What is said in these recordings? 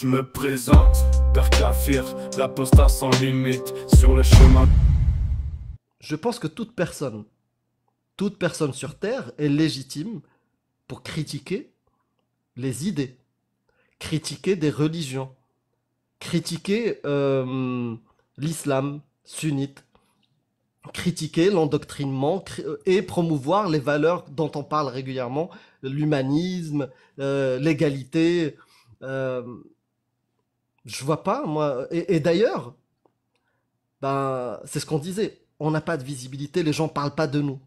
je me présente, Père Kafir, l'apostat sans limite, sur le chemin. Je pense que toute personne, toute personne sur Terre est légitime pour critiquer les idées, critiquer des religions, critiquer euh, l'islam sunnite, critiquer l'endoctrinement euh, et promouvoir les valeurs dont on parle régulièrement, l'humanisme, euh, l'égalité je vois pas, moi. Et, d'ailleurs, ben, c'est ce qu'on disait. On n'a pas de visibilité, les gens parlent pas de nous.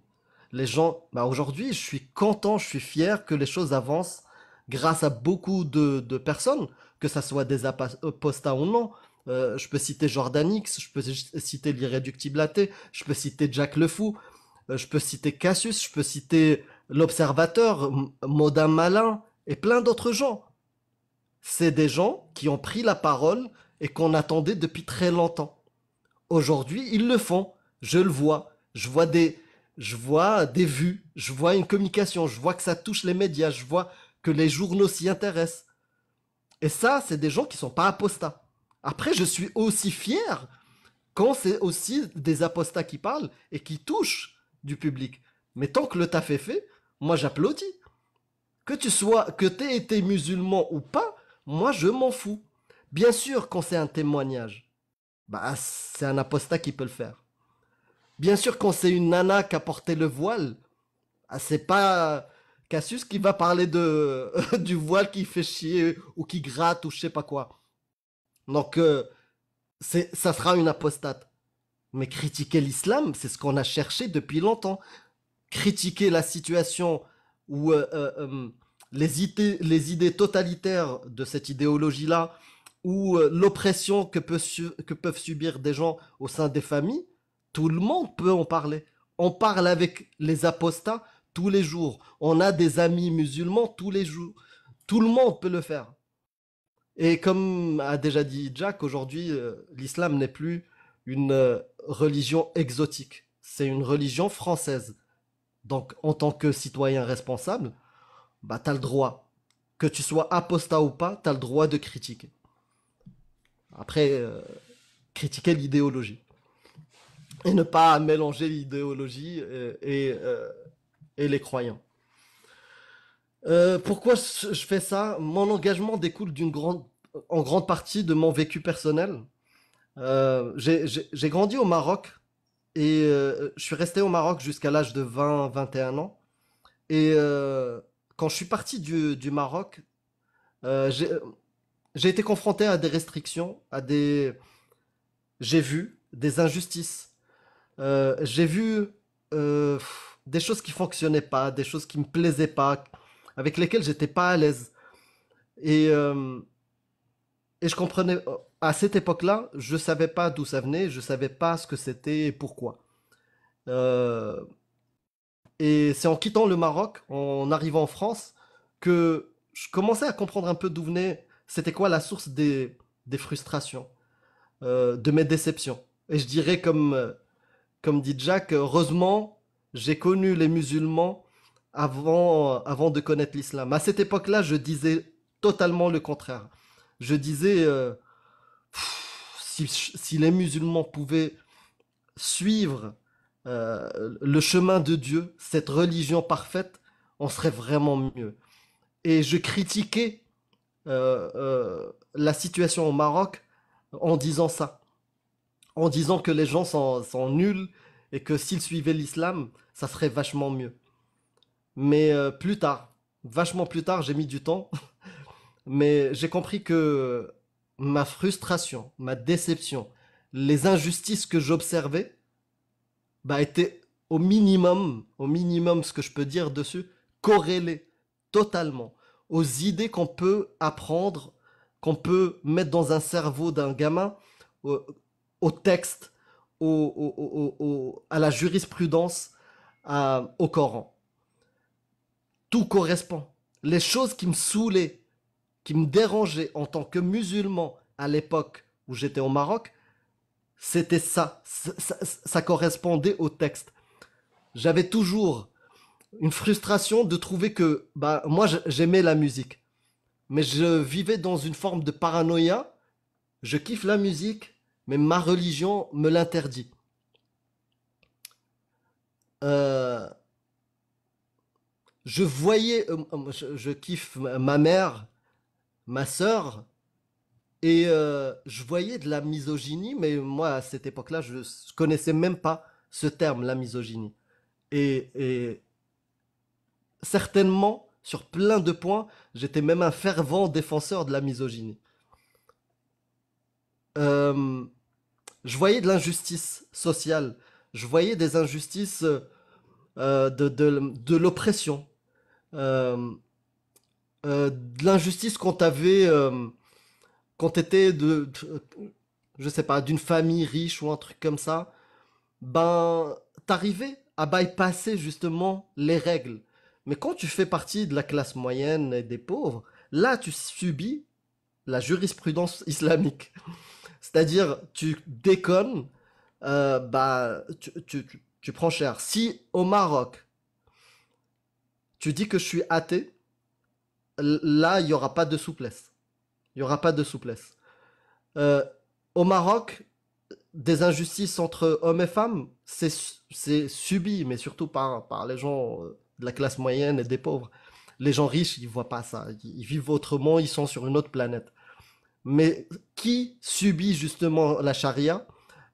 Les gens, bah aujourd'hui, je suis content, je suis fier que les choses avancent grâce à beaucoup de, personnes, que ça soit des apostats euh, ou non. Euh, je peux citer Jordanix, je peux citer l'irréductible athée, je peux citer Jack le euh, je peux citer Cassius, je peux citer l'Observateur, Modin Malin et plein d'autres gens c'est des gens qui ont pris la parole et qu'on attendait depuis très longtemps. Aujourd'hui, ils le font. Je le vois. Je vois des, je vois des vues. Je vois une communication. Je vois que ça touche les médias. Je vois que les journaux s'y intéressent. Et ça, c'est des gens qui sont pas apostats. Après, je suis aussi fier quand c'est aussi des apostats qui parlent et qui touchent du public. Mais tant que le taf est fait, moi j'applaudis. Que tu sois, que t'aies été musulman ou pas, moi, je m'en fous. Bien sûr, quand c'est un témoignage, bah, c'est un apostat qui peut le faire. Bien sûr, quand c'est une nana qui a porté le voile, ah, c'est pas Cassius qui va parler de du voile qui fait chier ou qui gratte ou je sais pas quoi. Donc, euh, c'est ça sera une apostate. Mais critiquer l'islam, c'est ce qu'on a cherché depuis longtemps. Critiquer la situation où euh, euh, les idées, totalitaires de cette idéologie-là, ou euh, l'oppression que, que peuvent subir des gens au sein des familles, tout le monde peut en parler. On parle avec les apostats tous les jours. On a des amis musulmans tous les jours. Tout le monde peut le faire. Et comme a déjà dit Jack, aujourd'hui, euh, l'islam n'est plus une euh, religion exotique. C'est une religion française. Donc, en tant que citoyen responsable, bah t'as le droit. Que tu sois apostat ou pas, tu as le droit de critiquer. Après, euh, critiquer l'idéologie. Et ne pas mélanger l'idéologie et, euh, les croyants. Euh, pourquoi je fais ça Mon engagement découle d'une grande, en grande partie de mon vécu personnel. J'ai grandi au Maroc et je suis resté au Maroc jusqu'à l'âge de 20-21 ans. Et quand je suis parti du, Maroc, euh, euh, j'ai été confronté à des restrictions, à des. J'ai vu des injustices. Euh, j'ai vu des choses qui fonctionnaient pas, des choses qui me plaisaient pas, avec lesquelles j'étais pas à l'aise. Et, et je comprenais. À cette époque-là, je savais pas d'où ça venait, je savais pas ce que c'était et pourquoi. Et c'est en quittant le Maroc, en arrivant en France, que je commençais à comprendre un peu d'où venait, c'était quoi la source des, frustrations, euh, de mes déceptions. Et je dirais, comme, euh, comme dit Jacques, euh, heureusement, j'ai connu les musulmans avant, avant de connaître l'islam. À cette époque-là, je disais totalement le contraire. Je disais, si, si, les musulmans pouvaient suivre euh, le chemin de Dieu, cette religion parfaite, on serait vraiment mieux. Et je critiquais euh, euh, la situation au Maroc en disant ça, en disant que les gens sont nuls et que s'ils suivaient l'islam, ça serait vachement mieux. Mais plus tard, vachement plus tard, j'ai mis du temps, mais j'ai compris que ma frustration, ma déception, les injustices que j'observais, bah, était au minimum, au minimum, ce que je peux dire dessus, corrélé totalement aux idées qu'on peut apprendre, qu'on peut mettre dans un cerveau d'un gamin, au, texte, à la jurisprudence, au Coran. Tout correspond. Les choses qui me saoulaient, qui me dérangeaient en tant que musulman à l'époque où j'étais au Maroc, c'était ça. Ça, correspondait au texte. J'avais toujours une frustration de trouver que bah, moi j'aimais la musique. Mais je vivais dans une forme de paranoïa. Je kiffe la musique, mais ma religion me l'interdit. Euh, je voyais, euh, je, kiffe ma mère, ma soeur. Et euh, je voyais de la misogynie, mais moi, à cette époque-là, je ne connaissais même pas ce terme, la misogynie. Et, certainement, sur plein de points, j'étais même un fervent défenseur de la misogynie. Euh, je voyais de l'injustice sociale, je voyais des injustices euh, de, de l'oppression, de l'injustice qu'on t'avait quand étais de, je sais pas, d'une famille riche ou un truc comme ça, ben, arrivais à bypasser justement les règles. Mais quand tu fais partie de la classe moyenne et des pauvres, là, tu subis la jurisprudence islamique. C'est-à-dire, tu déconnes, euh, bah, tu, tu, prends cher. Si au Maroc, tu dis que je suis athée, là, il n'y aura pas de souplesse. Il n'y aura pas de souplesse. Euh, au Maroc, des injustices entre hommes et femmes, c'est subi, mais surtout par, par les gens euh, de la classe moyenne et des pauvres. Les gens riches, ils voient pas ça. Ils, vivent autrement, ils sont sur une autre planète. Mais qui subit justement la charia,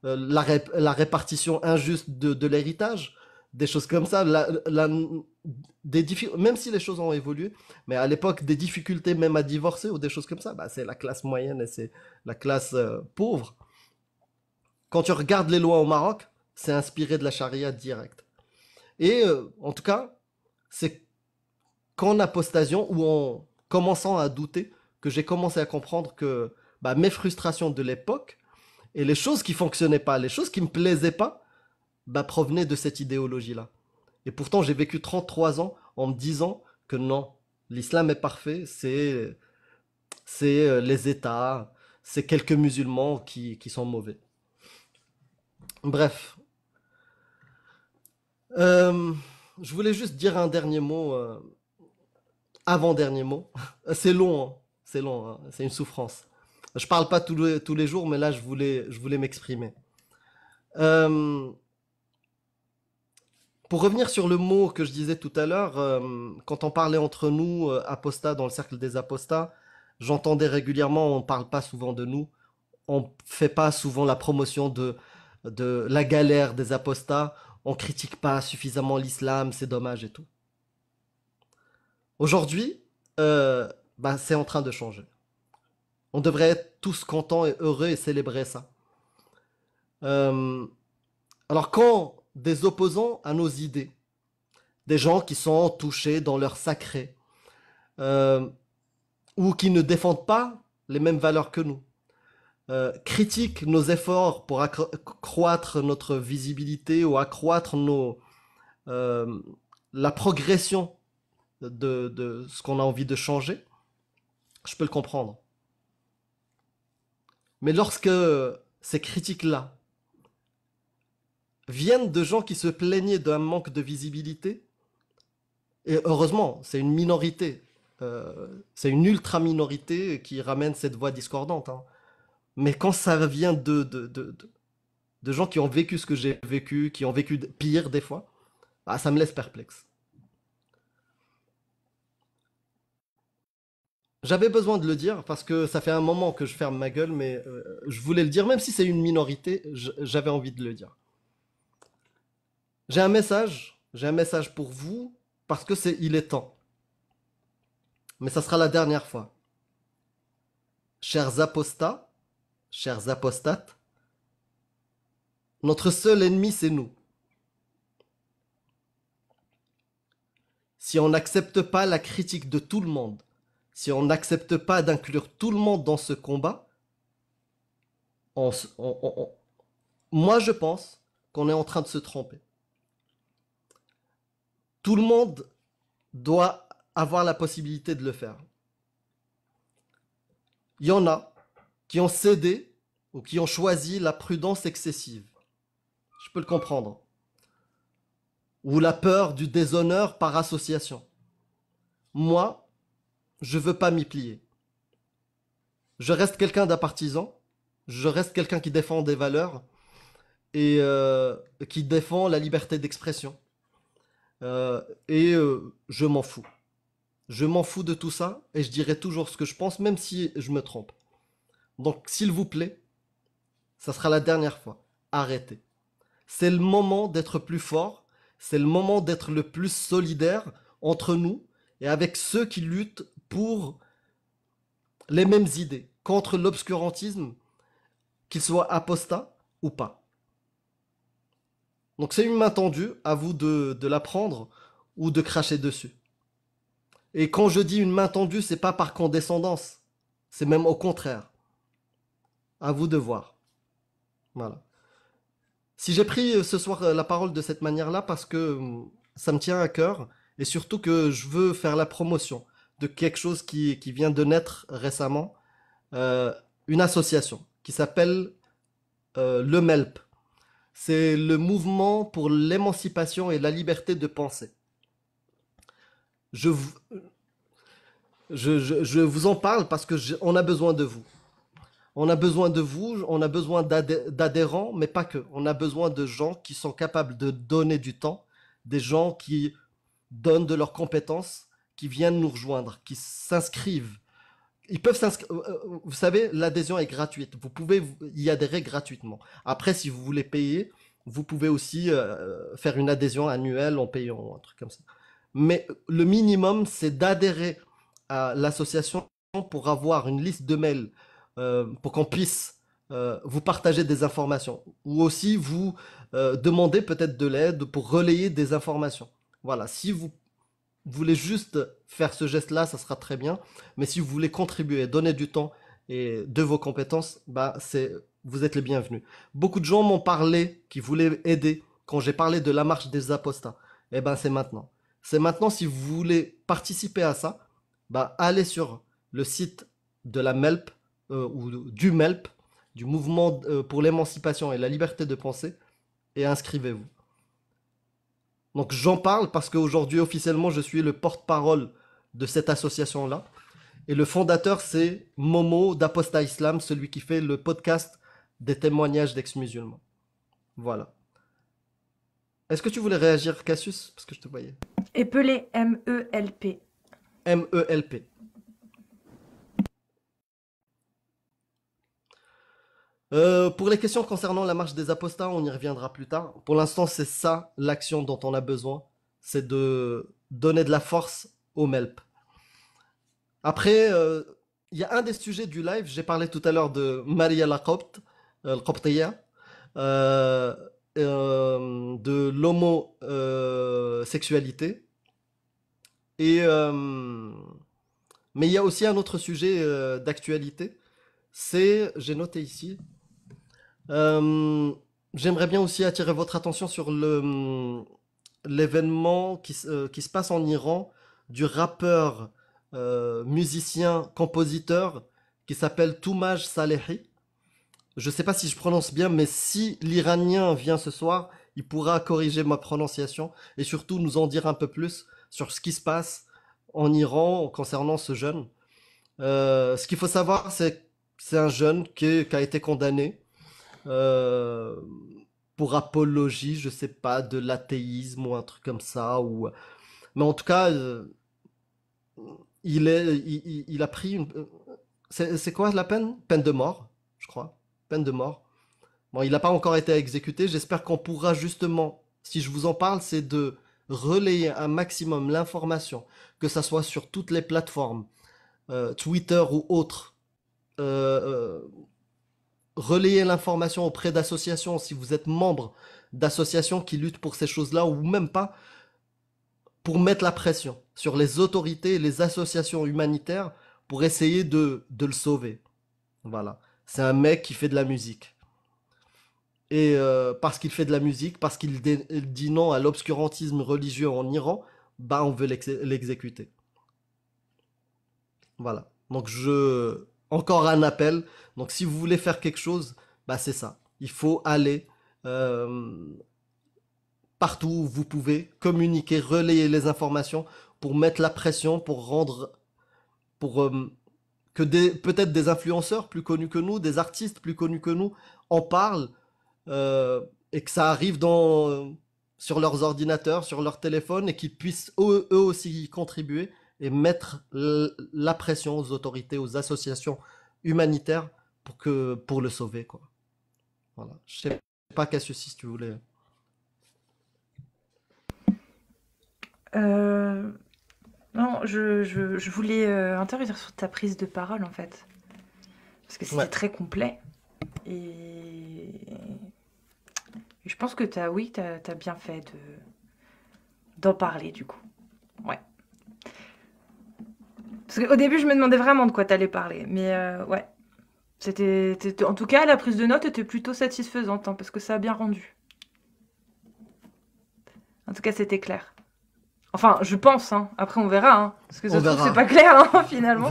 euh, la, répartition injuste de, l'héritage, des choses comme ça des même si les choses ont évolué, mais à l'époque, des difficultés même à divorcer ou des choses comme ça, bah, c'est la classe moyenne et c'est la classe euh, pauvre. Quand tu regardes les lois au Maroc, c'est inspiré de la charia directe. Et euh, en tout cas, c'est qu'en apostasion ou en commençant à douter que j'ai commencé à comprendre que bah, mes frustrations de l'époque et les choses qui fonctionnaient pas, les choses qui me plaisaient pas, bah, provenaient de cette idéologie-là. Et pourtant, j'ai vécu 33 ans en me disant que non, l'islam est parfait, c'est c'est euh, les États, c'est quelques musulmans qui, sont mauvais. Bref. Euh, je voulais juste dire un dernier mot, euh, avant-dernier mot. C'est long, hein. c'est long, hein. c'est une souffrance. Je ne parle pas tous les, tous les jours, mais là, je voulais, je voulais m'exprimer. Pour revenir sur le mot que je disais tout à l'heure, euh, quand on parlait entre nous, euh, apostats, dans le cercle des apostats, j'entendais régulièrement, on ne parle pas souvent de nous, on ne fait pas souvent la promotion de, la galère des apostats, on critique pas suffisamment l'islam, c'est dommage et tout. Aujourd'hui, euh, bah, c'est en train de changer. On devrait être tous contents et heureux et célébrer ça. alors quand des opposants à nos idées, des gens qui sont touchés dans leur sacré, euh, ou qui ne défendent pas les mêmes valeurs que nous, euh, critiquent nos efforts pour accroître notre visibilité ou accroître nos, euh, la progression de ce qu'on a envie de changer, je peux le comprendre. Mais lorsque ces critiques-là viennent de gens qui se plaignaient d'un manque de visibilité. Et heureusement, c'est une minorité. Euh, c'est une ultra-minorité qui ramène cette voix discordante. Hein. Mais quand ça vient de de, gens qui ont vécu ce que j'ai vécu, qui ont vécu pire des fois, bah, ça me laisse perplexe. J'avais besoin de le dire parce que ça fait un moment que je ferme ma gueule, mais euh, je voulais le dire, même si c'est une minorité, j'avais envie de le dire. J'ai un message, j'ai un message pour vous parce que c'est il est temps. Mais ça sera la dernière fois. Chers apostats, chers apostates, notre seul ennemi c'est nous. Si on n'accepte pas la critique de tout le monde, si on n'accepte pas d'inclure tout le monde dans ce combat, moi je pense qu'on est en train de se tromper. Tout le monde doit avoir la possibilité de le faire. Il y en a qui ont cédé ou qui ont choisi la prudence excessive. Je peux le comprendre. Ou la peur du déshonneur par association. Moi, je veux pas m'y plier. Je reste quelqu'un d'un partisan. Je reste quelqu'un qui défend des valeurs et euh, qui défend la liberté d'expression. Euh, et euh, je m'en fous. Je m'en fous de tout ça et je dirai toujours ce que je pense, même si je me trompe. Donc, s'il vous plaît, ça sera la dernière fois. Arrêtez. C'est le moment d'être plus fort, c'est le moment d'être le plus solidaire entre nous et avec ceux qui luttent pour les mêmes idées, contre l'obscurantisme, qu'ils soient apostat ou pas. Donc c'est une main tendue, à vous de, la prendre ou de cracher dessus. Et quand je dis une main tendue, c'est pas par condescendance, c'est même au contraire. À vous de voir. Voilà. Si j'ai pris euh, ce soir euh, la parole de cette manière-là, parce que hum, ça me tient à cœur, et surtout que je veux faire la promotion de quelque chose qui, qui vient de naître récemment, euh, une association qui s'appelle le MELP, c'est le mouvement pour l'émancipation et la liberté de penser. Je, je, vous en parle parce que a besoin de vous. On a besoin de vous, on a besoin d'adhérents, mais pas que. On a besoin de gens qui sont capables de donner du temps, des gens qui donnent de leurs compétences, qui viennent nous rejoindre, qui s'inscrivent ils peuvent s'inscrire. Euh, euh, euh, vous savez, l'adhésion est gratuite. Vous pouvez y adhérer gratuitement. Après, si vous voulez payer, vous pouvez aussi faire une adhésion annuelle en payant un truc comme ça. Mais le minimum, c'est d'adhérer à l'association pour avoir une liste de mails pour qu'on puisse vous partager des informations ou aussi vous demander peut-être de l'aide pour relayer des informations. Voilà, si vous vous voulez juste faire ce geste-là, ça sera très bien. Mais si vous voulez contribuer, donner du temps et de vos compétences, bah c'est vous êtes les bienvenus. Beaucoup de gens m'ont parlé qui voulaient aider quand j'ai parlé de la marche des apostats. Eh ben c'est maintenant. C'est maintenant si vous voulez participer à ça, bah allez sur le site de la MELP euh, ou du MELP, du mouvement euh, pour l'émancipation et la liberté de penser et inscrivez-vous. Donc j'en parle parce qu'aujourd'hui, officiellement, je suis le porte-parole de cette association-là. Et le fondateur, c'est Momo d'Aposta Islam, celui qui fait le podcast des témoignages d'ex-musulmans. Voilà. Est-ce que tu voulais réagir, Cassius Parce que je te voyais. Épelé M-E-L-P. M-E-L-P. Euh, pour les questions concernant la marche des apostats, on y reviendra plus tard. Pour l'instant, c'est ça l'action dont on a besoin, c'est de donner de la force au MELP. Après, euh, il y a un des sujets du live, j'ai parlé tout à l'heure de Maria Lacopte, euh, euh, de l'homosexualité. Et, mais il y a aussi un autre sujet d'actualité c'est, j'ai noté ici, euh, j'aimerais bien aussi attirer votre attention sur le hum, l'événement qui, euh, qui, se passe en Iran du rappeur, euh, musicien, compositeur qui s'appelle Toumaj Salehi. Je ne sais pas si je prononce bien, mais si l'Iranien vient ce soir, il pourra corriger ma prononciation et surtout nous en dire un peu plus sur ce qui se passe en Iran concernant ce jeune. ce qu'il faut savoir, c'est c'est un jeune qui, qui, a été condamné euh, pour apologie, je sais pas, de l'athéisme ou un truc comme ça. Ou... Mais en tout cas, euh, il, est, il, a pris une. Euh, c'est quoi la peine Peine de mort, je crois. Peine de mort. Bon, il n'a pas encore été exécuté. J'espère qu'on pourra justement, si je vous en parle, c'est de relayer un maximum l'information, que ça soit sur toutes les plateformes, Twitter ou autre Euh, Relayer l'information auprès d'associations si vous êtes membre d'associations qui luttent pour ces choses-là ou même pas pour mettre la pression sur les autorités et les associations humanitaires pour essayer de, le sauver. Voilà. C'est un mec qui fait de la musique. Et euh, parce qu'il fait de la musique, parce qu'il dit non à l'obscurantisme religieux en Iran, bah on veut l'exécuter. Voilà. Donc je, encore un appel. Donc si vous voulez faire quelque chose, bah c'est ça. Il faut aller euh, partout où vous pouvez, communiquer, relayer les informations pour mettre la pression, pour rendre, pour euh, que peut-être des influenceurs plus connus que nous, des artistes plus connus que nous en parlent euh, et que ça arrive dans, sur leurs ordinateurs, sur leurs téléphones et qu'ils puissent eux, eux aussi y contribuer et mettre la pression aux autorités, aux associations humanitaires pour, que, pour le sauver. Quoi. Voilà. Je ne sais pas, ceci, si tu voulais. Euh, non, je, voulais euh, intervenir sur ta prise de parole, en fait. Parce que c'était très complet. Et... je pense que tu as, oui, tu as, bien fait d'en parler, du coup. Parce qu'au début, je me demandais vraiment de quoi t'allais parler. Mais euh, ouais. C'était, en tout cas, la prise de notes était plutôt satisfaisante hein, parce que ça a bien rendu. En tout cas, c'était clair. Enfin, je pense. Hein. Après, on verra. Hein. Parce que ça c'est pas clair hein, finalement.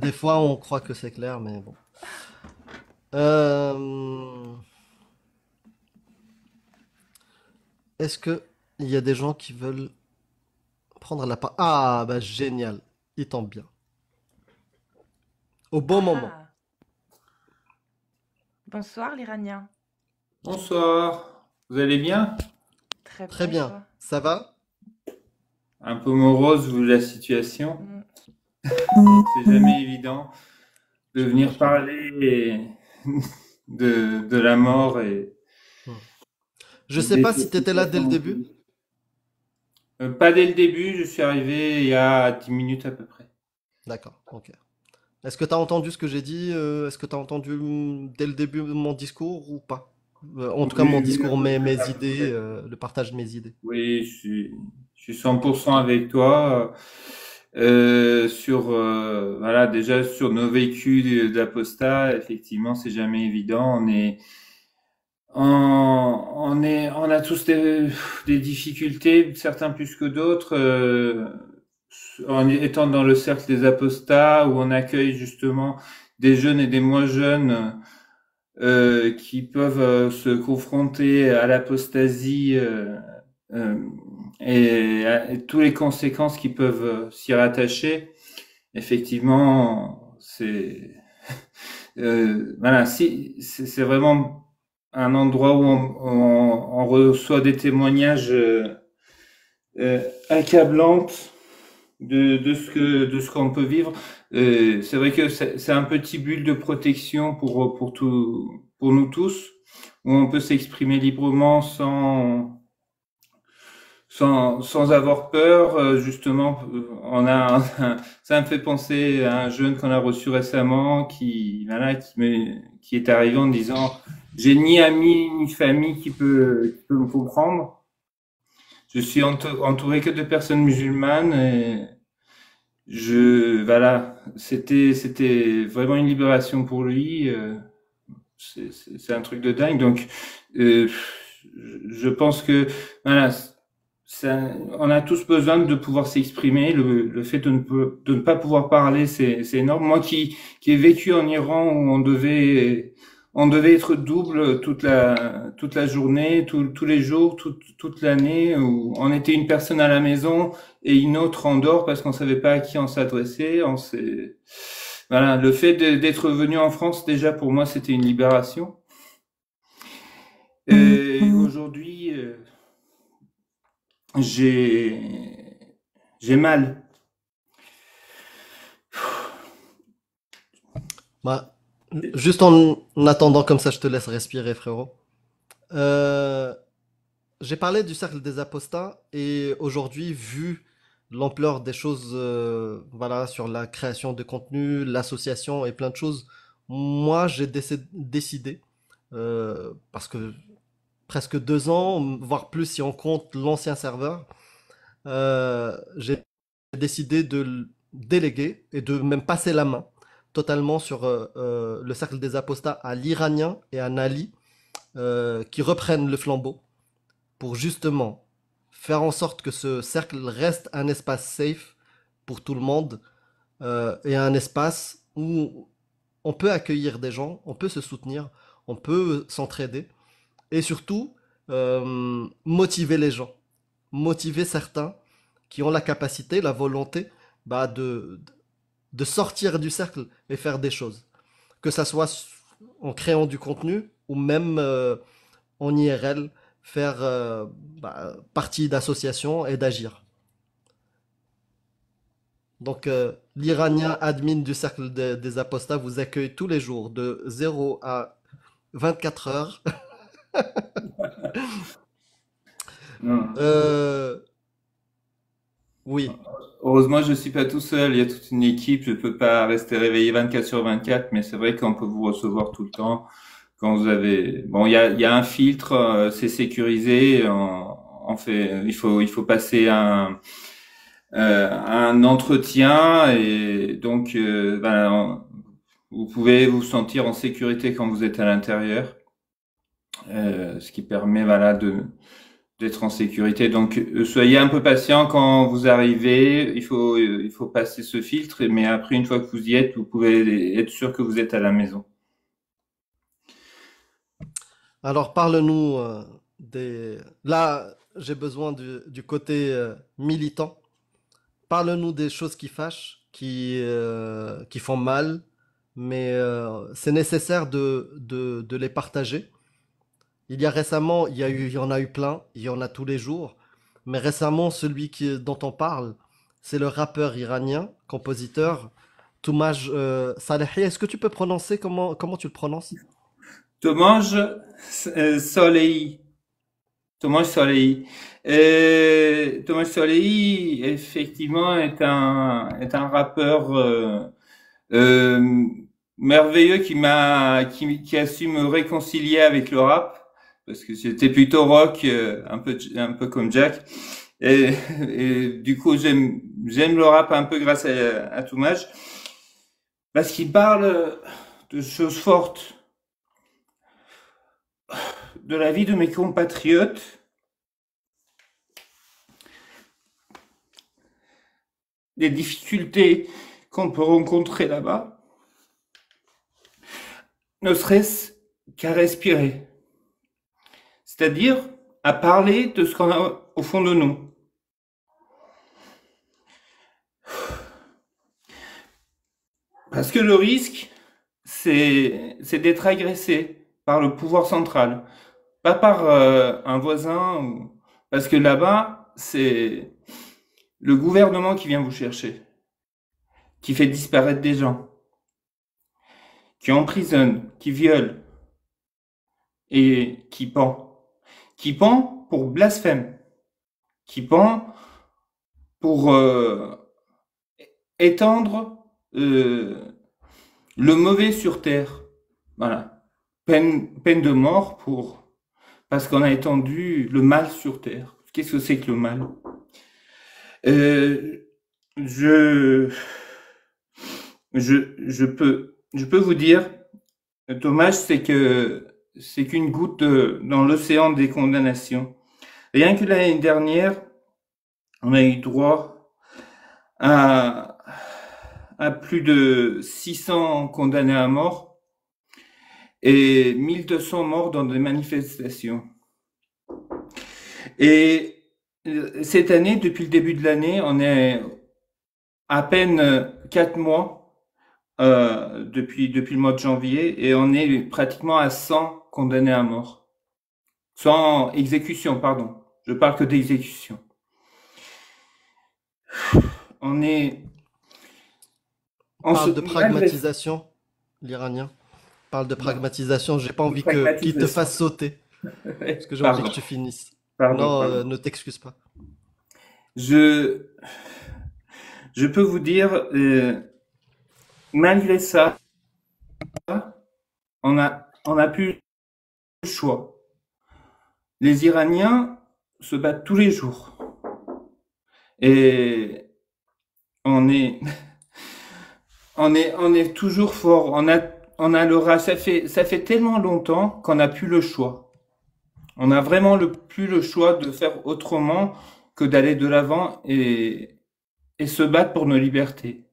des fois, on croit que c'est clair, mais bon. Euh, est-ce que il y a des gens qui veulent prendre la part Ah, bah génial il tombe bien. Au bon ah. moment. Bonsoir l'Iranien. Bonsoir. Vous allez bien Très, Très bien. Ça va Un peu morose vous la situation. Mm. C'est jamais évident de venir parler de, de la mort et. Je sais pas si tu étais là dès le début. Euh, pas dès le début, je suis arrivé il y a 10 minutes à peu près. D'accord, ok. Est-ce que tu as entendu ce que j'ai dit euh, Est-ce que tu as entendu mm, dès le début mon discours ou pas euh, En tout cas, mon discours, mes, mes idées, le partage de mes idées. Oui, je suis, 100% avec toi. sur voilà déjà sur nos véhicules d'aposta effectivement c'est jamais évident on est on, est, on a tous des, difficultés, certains plus que d'autres. Euh, en étant dans le cercle des apostats où on accueille justement des jeunes et des moins jeunes euh, qui peuvent euh, se confronter à l'apostasie et à toutes les conséquences qui peuvent s'y rattacher. Effectivement, c'est voilà, si c'est vraiment un endroit où on, reçoit des témoignages euh, euh accablantes de, de, ce que de ce qu'on peut vivre. Euh, c'est vrai que c'est un petit bulle de protection pour pour tout pour nous tous où on peut s'exprimer librement sans sans, sans avoir peur, euh, justement, euh, on a, ça me fait penser à un jeune qu'on a reçu récemment qui, voilà, qui, est arrivé en disant j'ai ni amis ni famille qui peut, qui peut me comprendre. Je suis entouré que de personnes musulmanes et je voilà, c'était c'était vraiment une libération pour lui. Euh, c'est un truc de dingue. Donc, je pense que voilà, on a tous besoin de pouvoir s'exprimer. Le, fait de ne, pas pouvoir parler, c'est énorme. Moi qui, qui ai vécu en Iran où on devait, on devait être double toute la, toute la journée, tous les jours, toute l'année, où on était une personne à la maison et une autre en dehors parce qu'on savait pas à qui on s'adressait. voilà, le fait d'être venu en France, déjà pour moi, c'était une libération. Et mhm. aujourd'hui, euh, j'ai j'ai mal. Bah, juste en attendant comme ça, je te laisse respirer, frérot. Euh, j'ai parlé du cercle des apostats et aujourd'hui, vu l'ampleur des choses, euh, voilà, sur la création de contenu, l'association et plein de choses, moi, j'ai décidé, euh, parce que presque deux ans, voire plus si on compte l'ancien serveur, euh, j'ai décidé de déléguer et de même passer la main totalement sur euh, euh, le cercle des apostats à l'Iranien et à Nali, qui reprennent le flambeau pour justement faire en sorte que ce cercle reste un espace safe pour tout le monde et un espace où on peut accueillir des gens, on peut se soutenir, on peut s'entraider et surtout euh, motiver les gens, motiver certains qui ont la capacité, la volonté bah, de, de sortir du cercle et faire des choses. Que ce soit en créant du contenu ou même euh, en IRL, faire euh, bah, partie d'associations et d'agir. Donc l'Iranien admin du cercle des apostats vous accueille tous les jours de 0 à 24 heures. Euh, oui. Heureusement, je ne suis pas tout seul. Il y a toute une équipe. Je ne peux pas rester réveillé 24 sur 24, mais c'est vrai qu'on peut vous recevoir tout le temps. Quand vous avez, bon, il y a, un filtre, euh, c'est sécurisé. en fait, il faut, il faut passer un, euh, un entretien et donc, ben, vous pouvez vous sentir en sécurité quand vous êtes à l'intérieur. Euh, ce qui permet voilà de d'être en sécurité. Donc euh, soyez un peu patient quand vous arrivez. Il faut euh, il faut passer ce filtre, mais après une fois que vous y êtes, vous pouvez être sûr que vous êtes à la maison. Alors parle-nous des. Là, j'ai besoin du, côté militant. Parle-nous des choses qui fâchent, qui qui font mal, mais c'est nécessaire de, de les partager il y a récemment, il y, eu, il y en a eu plein, il y en a tous les jours. Mais récemment, celui qui, dont on parle, c'est le rappeur iranien, compositeur, Toumaj euh, Salehi. Est-ce que tu peux prononcer comment, comment tu le prononces euh, Toumaj Solehi. Toumaj Soleil. Toumaj Soleil, effectivement, est un, est un rappeur euh, merveilleux qui m'a qui, qui a su me réconcilier avec le rap parce que j'étais plutôt rock, euh, un peu un peu comme Jack. Et, du coup, j'aime le rap un peu grâce à, à Toumage, parce qu'il parle de choses fortes, de la vie de mes compatriotes. des difficultés qu'on peut rencontrer là-bas, ne serait-ce qu'à respirer c'est-à-dire à parler de ce qu'on a au fond de nous. Parce que le risque, c'est d'être agressé par le pouvoir central, pas par euh, un voisin, parce que là-bas, c'est le gouvernement qui vient vous chercher, qui fait disparaître des gens, qui emprisonne, qui viole et qui pend qui pend pour blasphème, qui pend pour euh, étendre euh, le mauvais sur terre. Voilà. Peine, peine de mort pour parce qu'on a étendu le mal sur terre. Qu'est-ce que c'est que le mal euh, je, je, peux, je peux vous dire, dommage, c'est que c'est qu'une goutte euh, dans l'océan des condamnations. Rien que l'année dernière, on a eu droit à, plus de 600 condamnés à mort et 1200 morts dans des manifestations. Et euh, cette année, depuis le début de l'année, on est à peine 4 mois euh, depuis, depuis le mois de janvier et on est pratiquement à 100 condamné à mort. Sans exécution, pardon. Je parle que d'exécution. On est. en parle de pragmatisation, l'Iranien. Parle de pragmatisation. J'ai pas envie que qu'il te fasse sauter. Parce que j'ai envie que tu finisses. Pardon, non, euh, ne t'excuse pas. Je. Je peux vous dire, euh, malgré ça, on a, on a pu choix. Les Iraniens se battent tous les jours. Et on est, on est, on est toujours fort. On a, on a le Ça fait, ça fait tellement longtemps qu'on n'a plus le choix. On a vraiment le, plus le choix de faire autrement que d'aller de l'avant et, et se battre pour nos libertés.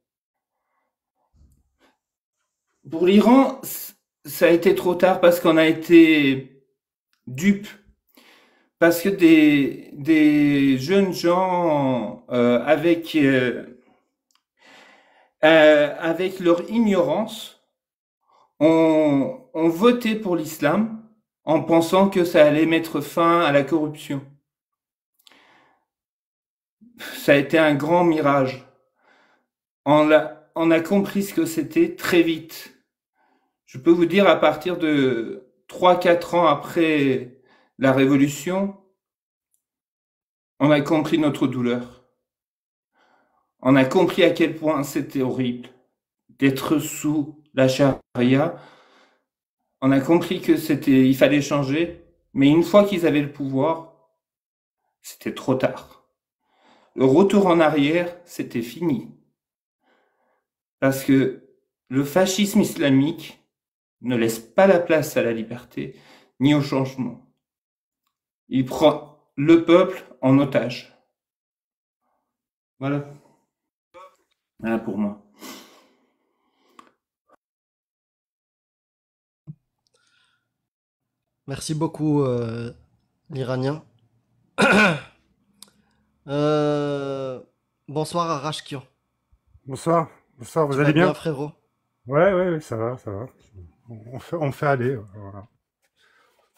Pour l'Iran, ça a été trop tard parce qu'on a été dupes. Parce que des, des jeunes gens euh, avec, euh, euh, avec leur ignorance ont, voté pour l'islam en pensant que ça allait mettre fin à la corruption. Ça a été un grand mirage. On on a compris ce que c'était très vite. Je peux vous dire à partir de 3-4 ans après la Révolution, on a compris notre douleur. On a compris à quel point c'était horrible d'être sous la charia. On a compris que c'était, il fallait changer. Mais une fois qu'ils avaient le pouvoir, c'était trop tard. Le retour en arrière, c'était fini. Parce que le fascisme islamique, ne laisse pas la place à la liberté ni au changement. Il prend le peuple en otage. Voilà. Voilà pour moi. Merci beaucoup, euh, l'Iranien. Euh, bonsoir à Bonsoir, bonsoir, vous allez bien, frérot ouais, ouais, ça va, ça va on, fait, on aller.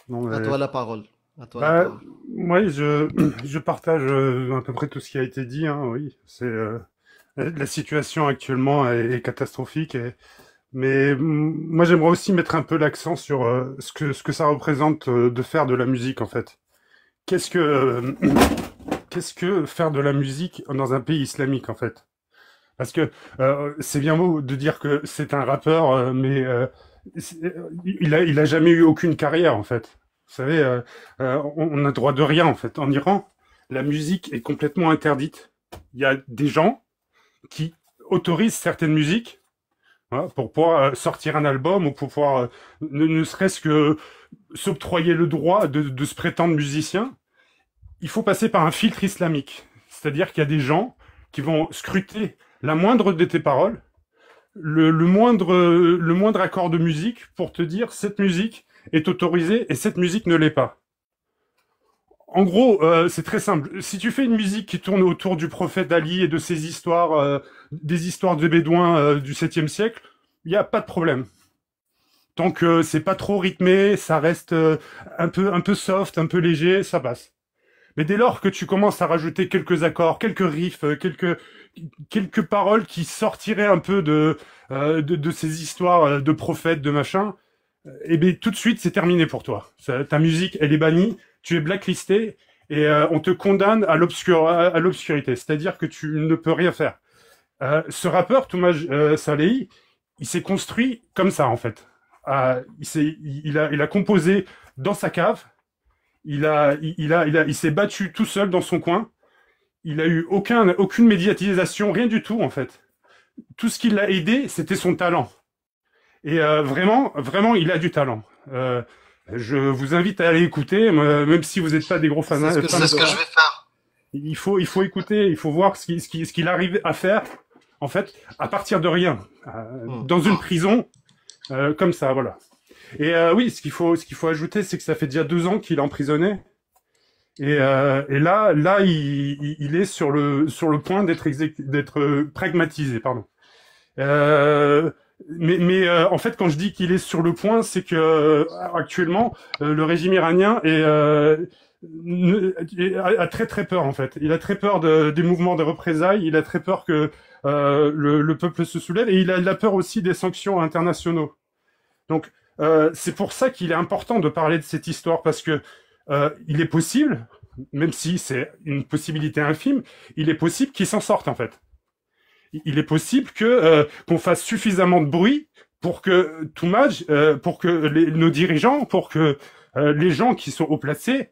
Voilà. À toi la parole. À toi, bah, je, partage euh, à peu près tout ce qui a été dit. Hein, oui, c'est euh, la situation actuellement est, catastrophique. mais mm, moi, j'aimerais aussi mettre un peu l'accent sur euh, ce que ce que ça représente de faire de la musique, en fait. Qu'est-ce que qu'est-ce que faire de la musique dans un pays islamique, en fait Parce que c'est bien beau de dire que c'est un rappeur, mais euh, il a, il a jamais eu aucune carrière en fait. Vous savez, euh, euh, on a droit de rien en fait. En Iran, la musique est complètement interdite. Il y a des gens qui autorisent certaines musiques hein, pour pouvoir sortir un album ou pour pouvoir ne, serait-ce que s'octroyer le droit de, de se prétendre musicien. Il faut passer par un filtre islamique. C'est-à-dire qu'il y a des gens qui vont scruter la moindre de tes paroles le, le, moindre, le moindre accord de musique pour te dire cette musique est autorisée et cette musique ne l'est pas. En gros, euh, c'est très simple. Si tu fais une musique qui tourne autour du prophète Ali et de ses histoires, euh, des histoires des Bédouins euh, du 7e siècle, il n'y a pas de problème. Tant que c'est pas trop rythmé, ça reste un peu un peu soft, un peu léger, ça passe. Mais dès lors que tu commences à rajouter quelques accords, quelques riffs, euh, quelques quelques paroles qui sortiraient un peu de euh, de, ces histoires euh, de prophètes, de machins, eh bien tout de suite c'est terminé pour toi. ta musique, elle est bannie, tu es blacklisté et on te condamne à l'obscur à, l'obscurité. C'est-à-dire que tu ne peux rien faire. ce rappeur, Toumaj Salehi, il s'est construit comme ça en fait. Ah, il, il, a, il a composé dans sa cave il a, il, a, s'est battu tout seul dans son coin. Il a eu aucune médiatisation, rien du tout en fait. Tout ce qui l'a aidé, c'était son talent. Et euh, vraiment, vraiment, il a du talent. Euh, je vous invite à aller écouter, même si vous n'êtes pas des gros fans. C'est ce, que, je vais faire. Il faut, il faut écouter, il faut voir ce qu'il arrive à faire, en fait, à partir de rien, euh, hmm. dans une prison, comme ça, voilà. Et euh, oui, ce qu'il faut, ce qu'il faut ajouter, c'est que ça fait déjà deux ans qu'il est emprisonné. Et, euh, et là, là, il, il, est sur le sur le point d'être d'être euh, pragmatisé, pardon. Euh, mais, mais euh, en fait, quand je dis qu'il est sur le point, c'est que actuellement, le régime iranien est, a, très très peur en fait. Il a très peur de, des mouvements de représailles. Il a très peur que le, le, peuple se soulève et il a, la peur aussi des sanctions internationaux. Donc euh, c'est pour ça qu'il est important de parler de cette histoire parce que euh, il est possible, même si c'est une possibilité infime, il est possible qu'ils s'en sortent en fait. Il est possible que euh, qu'on fasse suffisamment de bruit pour que tout pour que nos dirigeants, pour que les gens qui sont haut placés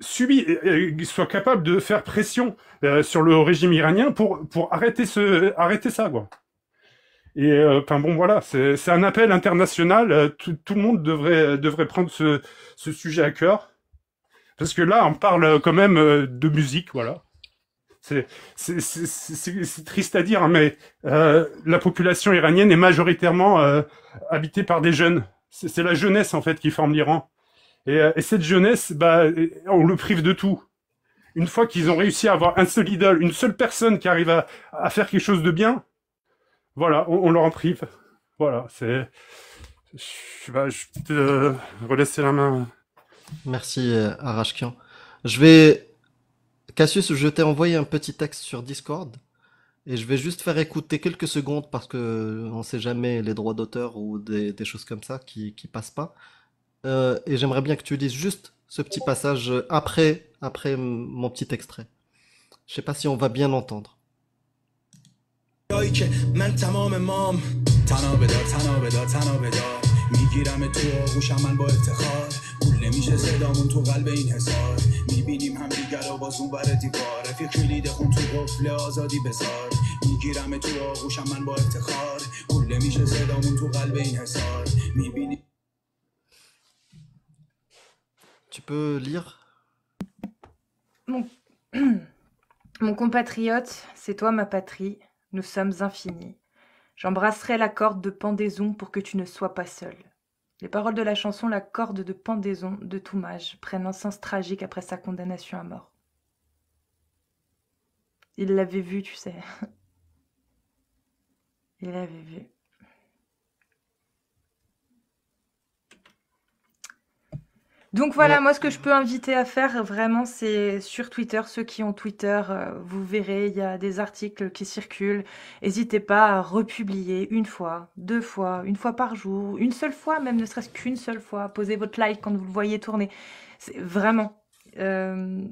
soient capables de faire pression sur le régime iranien pour, pour arrêter, ce, arrêter ça. Quoi. Et euh, enfin bon voilà, c'est un appel international. Euh, tout, le monde devrait euh, devrait prendre ce, ce sujet à cœur parce que là on parle quand même de musique, voilà. C'est triste à dire, hein, mais euh, la population iranienne est majoritairement habitée par des jeunes. C'est la jeunesse en fait qui forme l'Iran. Et, et, cette jeunesse, bah, on le prive de tout. Une fois qu'ils ont réussi à avoir un seul idole, une seule personne qui arrive à, à faire quelque chose de bien, voilà, on, leur en prive. Voilà, c'est. Je bah, vais te euh, relaisser la main. Merci, euh, Arashkian. Je vais. Cassius, je t'ai envoyé un petit texte sur Discord. Et je vais juste faire écouter quelques secondes parce que on sait jamais les droits d'auteur ou des, choses comme ça qui, qui passent pas. Euh, et j'aimerais bien que tu lises juste ce petit passage après, après mon petit extrait. Je ne sais pas si on va bien l'entendre. جایی که من تمام مام تنها بدا تنها بدا تنها بدا میگیرم تو آغوشم من با افتخار پول نمیشه صدامون تو قلب این حسار میبینیم هم دیگر و باز اون بر دیوار رفیق کلید خون تو قفل آزادی بزار میگیرم تو آغوشم من با افتخار پول نمیشه صدامون تو قلب این حسار میبینیم Tu peux lire Mon, Mon compatriote, c'est toi ma patrie. Nous sommes infinis. J'embrasserai la corde de pendaison pour que tu ne sois pas seul. Les paroles de la chanson La corde de pendaison de mage, prennent un sens tragique après sa condamnation à mort. Il l'avait vu, tu sais. Il l'avait vu. Donc voilà, moi ce que je peux inviter à faire vraiment, c'est sur Twitter, ceux qui ont Twitter, euh, vous verrez, il y a des articles qui circulent. N'hésitez pas à republier une fois, deux fois, une fois par jour, une seule fois, même ne serait-ce qu'une seule fois. Posez votre like quand vous le voyez tourner. C'est vraiment. Euh,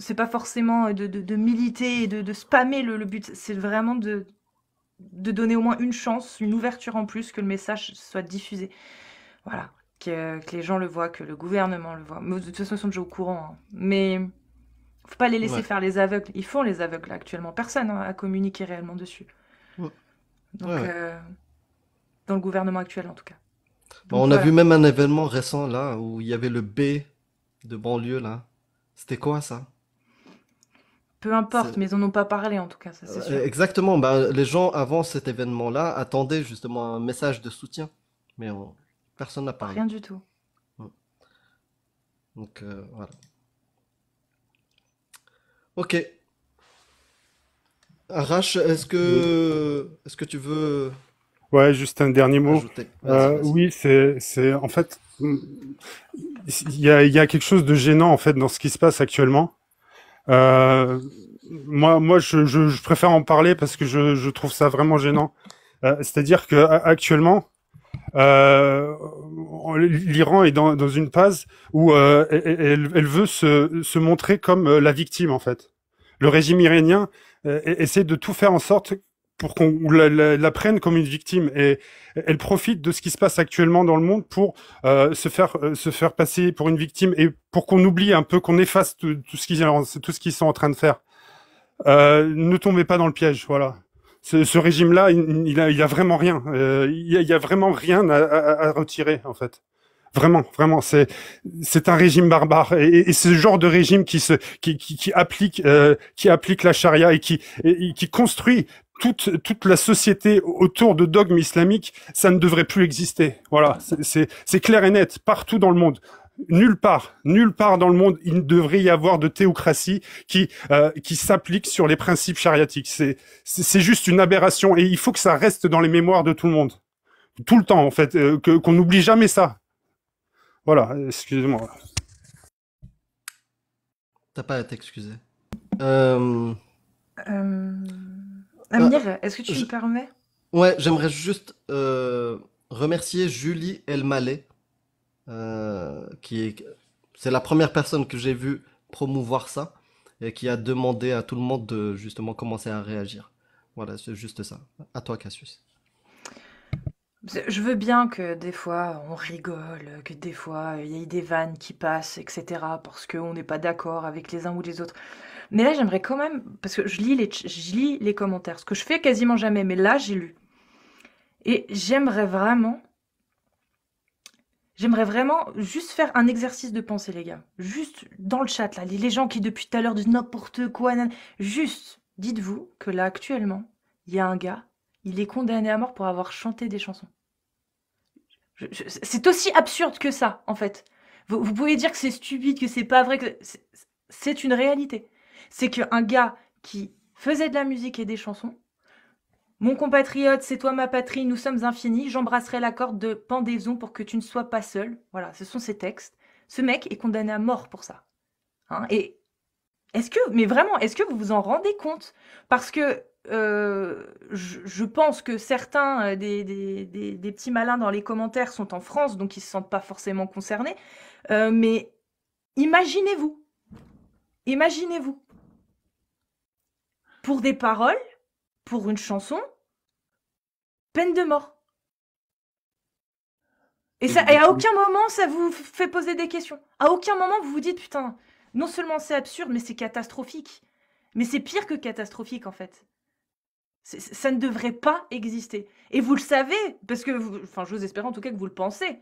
c'est pas forcément de, militer et de, spammer le, but, c'est vraiment de donner au moins une chance, une ouverture en plus que le message soit diffusé. Voilà que, les gens le voient, que le gouvernement le voit. Mais de toute façon, ils sont déjà au courant. il hein. Mais faut pas les laisser faire les aveugles. Ils font les aveugles actuellement. Personne n'a hein, communiqué réellement dessus. Donc, euh, dans le gouvernement actuel, en tout cas. Bah, on a vu même un événement récent là où il y avait le B de banlieue là. C'était quoi ça peu importe, mais ils n'en ont pas parlé en tout cas, euh, Exactement, bah, les gens avant cet événement-là attendaient justement un message de soutien, mais on, Personne n'a parlé. Rien du tout. Mm. Donc euh, voilà. Ok. Arash, est-ce que, est -ce que tu veux... Ouais, juste un dernier mot. Euh, oui, c'est en fait, il y a, quelque chose de gênant en fait dans ce qui se passe actuellement. Euh, moi, moi, je, préfère en parler parce que je, trouve ça vraiment gênant. C'est-à-dire que actuellement, euh, L'Iran est dans, une phase où euh, elle, veut se, montrer comme euh, la victime, en fait. Le régime iranien e-, essaie de tout faire en sorte pour qu'on la, prenne comme une victime et elle profite de ce qui se passe actuellement dans le monde pour se faire se faire passer pour une victime et pour qu'on oublie un peu qu'on efface tout, ce qu'ils sont en train de faire. ne tombez pas dans le piège, voilà ce, régime-là, il, il, a, vraiment rien. Euh, il, y a, vraiment rien à, retirer, en fait. Vraiment, vraiment, c'est un régime barbare et, ce genre de régime qui euh, qui applique la charia et qui construit toute la société autour de dogmes islamiques. Ça ne devrait plus exister. Voilà, c'est clair et net partout dans le monde nulle part, nulle part dans le monde, il ne devrait y avoir de théocratie qui euh, qui s'applique sur les principes chariatiques. C'est c'est juste une aberration et il faut que ça reste dans les mémoires de tout le monde, tout le temps en fait, euh, que qu'on n'oublie jamais ça. Voilà, excusez-moi. T'as pas à t'excuser. Euh, Amir, est-ce que tu me permets Ouais, j'aimerais juste remercier Julie Elmaleh euh, qui est, c'est la première personne que j'ai vue promouvoir ça et qui a demandé à tout le monde de justement commencer à réagir. Voilà, c'est juste ça. À toi, Cassius. Je veux bien que des fois on rigole, que des fois il y ait des vannes qui passent, etc. parce qu'on n'est pas d'accord avec les uns ou les autres. Mais là, j'aimerais quand même, parce que je lis, les, je lis les commentaires, ce que je fais quasiment jamais, mais là, j'ai lu. Et j'aimerais vraiment J'aimerais vraiment juste faire un exercice de pensée, les gars. Juste dans le chat, là, les gens qui depuis tout à l'heure disent n'importe quoi. Juste, dites-vous que là, actuellement, il y a un gars, il est condamné à mort pour avoir chanté des chansons. C'est aussi absurde que ça, en fait. Vous, pouvez dire que c'est stupide, que c'est pas vrai, que c'est une réalité. C'est qu'un gars qui faisait de la musique et des chansons, mon compatriote, c'est toi ma patrie, nous sommes infinis, j'embrasserai la corde de pendaison pour que tu ne sois pas seul. Voilà, ce sont ces textes. Ce mec est condamné à mort pour ça. Hein, et est-ce que, mais vraiment, est-ce que vous vous en rendez compte Parce que euh, je, pense que certains euh, des, petits malins dans les commentaires sont en France, donc ils ne se sentent pas forcément concernés. Euh, mais imaginez-vous, imaginez-vous, pour des paroles pour une chanson, peine de mort. Et, ça, et à aucun moment, ça vous fait poser des questions. À aucun moment, vous vous dites, putain, non seulement c'est absurde, mais c'est catastrophique. Mais c'est pire que catastrophique, en fait. Ça ne devrait pas exister. Et vous le savez, parce que, vous, enfin, vous espère en tout cas que vous le pensez.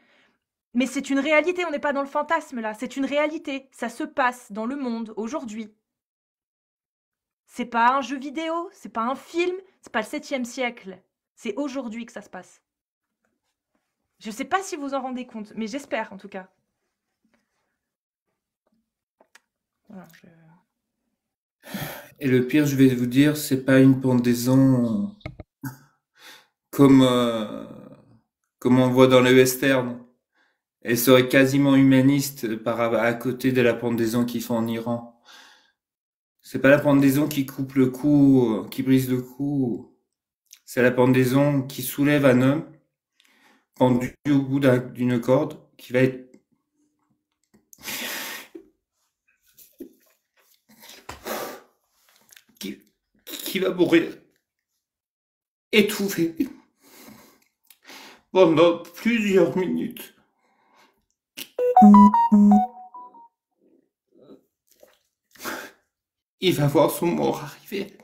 Mais c'est une réalité, on n'est pas dans le fantasme là, c'est une réalité, ça se passe dans le monde aujourd'hui. C'est pas un jeu vidéo, c'est pas un film, c'est pas le 7e siècle. C'est aujourd'hui que ça se passe. Je sais pas si vous en rendez compte, mais j'espère en tout cas. Et le pire, je vais vous dire, c'est pas une pendaison euh, comme, euh, comme on voit dans les westerns. Elle serait quasiment humaniste par à côté de la pendaison qu'ils font en Iran. C'est pas la pendaison qui coupe le cou, euh, qui brise le cou. C'est la pendaison qui soulève un homme pendu au bout d'une corde qui va être qui, qui va mourir étouffé pendant plusieurs minutes. il va voir son mort arriver.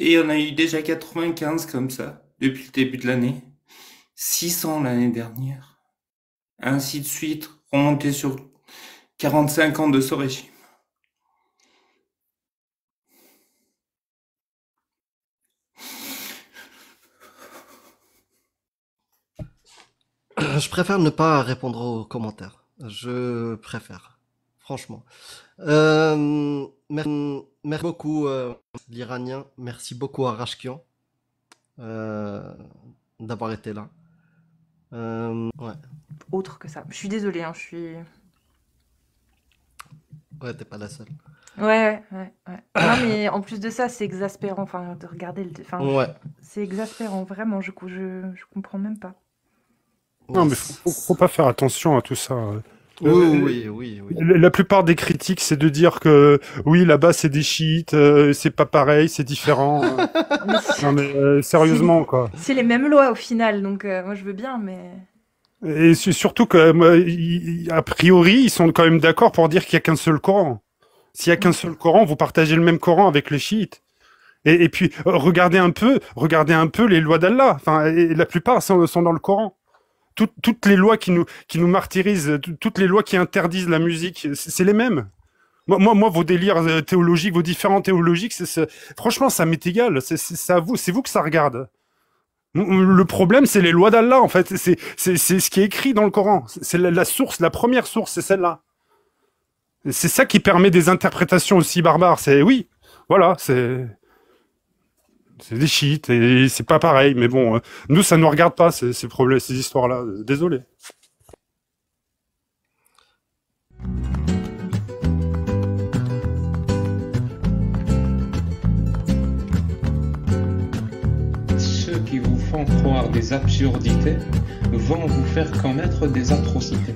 Et il y en a eu déjà 95 comme ça depuis le début de l'année, 600 l'année dernière, ainsi de suite, remonté sur 45 ans de ce régime. je préfère ne pas répondre aux commentaires. Je préfère, franchement. Euh, merci, beaucoup euh, l'Iranien, merci beaucoup à Rashkian euh, d'avoir été là. Autre que ça. Je suis désolé. Hein, je suis. Ouais, t'es pas la seule. Ouais, ouais, ouais. non, mais en plus de ça, c'est exaspérant. Enfin, de regarder le. Enfin, C'est exaspérant, vraiment. Je, je, je comprends même pas. Non, mais faut, pas faire attention à tout ça. Hein. Euh, oui, oui, oui, La plupart des critiques, c'est de dire que oui, là-bas c'est des chiites, euh, c'est pas pareil, c'est différent. Hein. mais euh, sérieusement quoi. C'est les mêmes lois au final, donc moi je veux bien, mais. Et surtout que a priori ils sont quand même d'accord pour dire qu'il y a qu'un seul Coran. S'il y a qu'un seul Coran, vous partagez le même Coran avec les chiites. Et, puis regardez un peu, regardez un peu les lois d'Allah. Enfin, la plupart sont dans le Coran toutes les lois qui nous, qui nous martyrisent, toutes les lois qui interdisent la musique, c'est les mêmes. Moi, moi, vos délires euh, théologiques, vos différents théologiques, franchement, ça m'est égal. C'est à vous, c'est vous que ça regarde. Le problème, c'est les lois d'Allah, en fait. C'est ce qui est écrit dans le Coran. C'est la, la, source, la première source, c'est celle-là. C'est ça qui permet des interprétations aussi barbares. C'est oui, voilà, c'est c'est des chiites et c'est pas pareil. Mais bon, euh, nous, ça nous regarde pas ces, problèmes, ces histoires-là. Désolé. Ceux qui vous font croire des absurdités vont vous faire connaître des atrocités.